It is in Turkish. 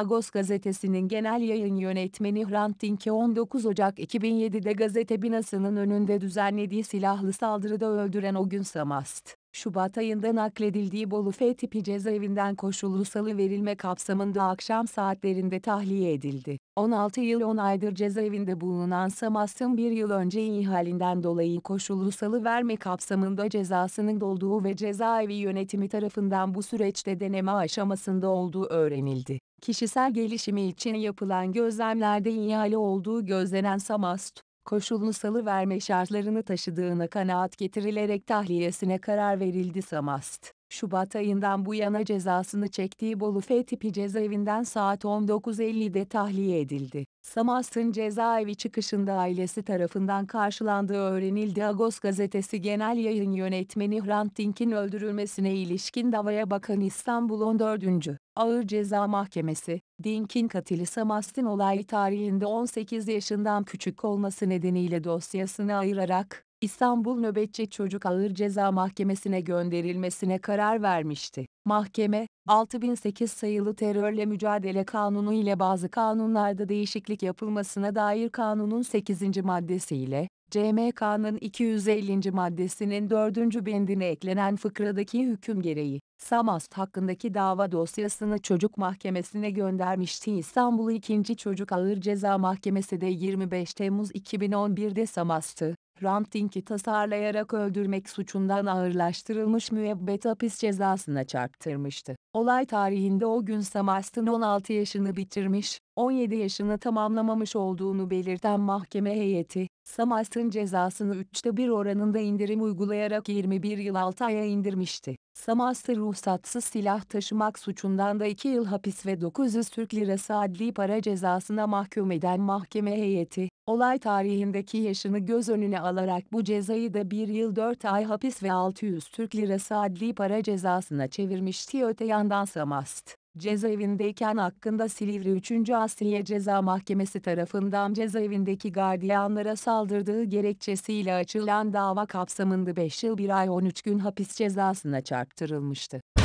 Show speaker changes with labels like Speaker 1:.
Speaker 1: Agos gazetesinin genel yayın yönetmeni Hrant Dink'e 19 Ocak 2007'de gazete binasının önünde düzenlediği silahlı saldırıda öldüren o gün Samast, Şubat ayında nakledildiği Bolu F tipi cezaevinden koşullu salı verilme kapsamında akşam saatlerinde tahliye edildi. 16 yıl 10 aydır cezaevinde bulunan Samas'ın bir yıl önce ihalinden dolayı koşullu salı verme kapsamında cezasının dolduğu ve cezaevi yönetimi tarafından bu süreçte deneme aşamasında olduğu öğrenildi. Kişisel gelişimi için yapılan gözlemlerde ihale olduğu gözlenen Samast, koşulunu salıverme şartlarını taşıdığına kanaat getirilerek tahliyesine karar verildi Samast. Şubat ayından bu yana cezasını çektiği Bolu F tipi cezaevinden saat 19.50'de tahliye edildi. Samast'ın cezaevi çıkışında ailesi tarafından karşılandığı öğrenildi. Agos gazetesi genel yayın yönetmeni Hrant Dink'in öldürülmesine ilişkin davaya bakan İstanbul 14. Ağır Ceza Mahkemesi, Dink'in katili Samast'ın olay tarihinde 18 yaşından küçük olması nedeniyle dosyasını ayırarak, İstanbul Nöbetçi Çocuk Ağır Ceza Mahkemesi'ne gönderilmesine karar vermişti. Mahkeme, 6008 sayılı terörle mücadele kanunu ile bazı kanunlarda değişiklik yapılmasına dair kanunun 8. maddesiyle, CMK'nın 250. maddesinin 4. bendine eklenen fıkradaki hüküm gereği, Samast hakkındaki dava dosyasını çocuk mahkemesine göndermişti. İstanbul 2. Çocuk Ağır Ceza Mahkemesi de 25 Temmuz 2011'de Samast'ı, rantingi tasarlayarak öldürmek suçundan ağırlaştırılmış müebbet hapis cezasına çarptırmıştı. Olay tarihinde o gün Samast'ın 16 yaşını bitirmiş, 17 yaşını tamamlamamış olduğunu belirten mahkeme heyeti, Samast'ın cezasını üçte bir oranında indirim uygulayarak 21 yıl 6 aya indirmişti. Samast'ı ruhsatsız silah taşımak suçundan da 2 yıl hapis ve 900 Türk Lirası adli para cezasına mahkum eden mahkeme heyeti, olay tarihindeki yaşını göz önüne alarak bu cezayı da 1 yıl 4 ay hapis ve 600 Türk Lirası adli para cezasına çevirmişti öte yandan Samast. Cezaevindeyken hakkında Silivri 3. Asliye Ceza Mahkemesi tarafından cezaevindeki gardiyanlara saldırdığı gerekçesiyle açılan dava kapsamında 5 yıl 1 ay 13 gün hapis cezasına çarptırılmıştı.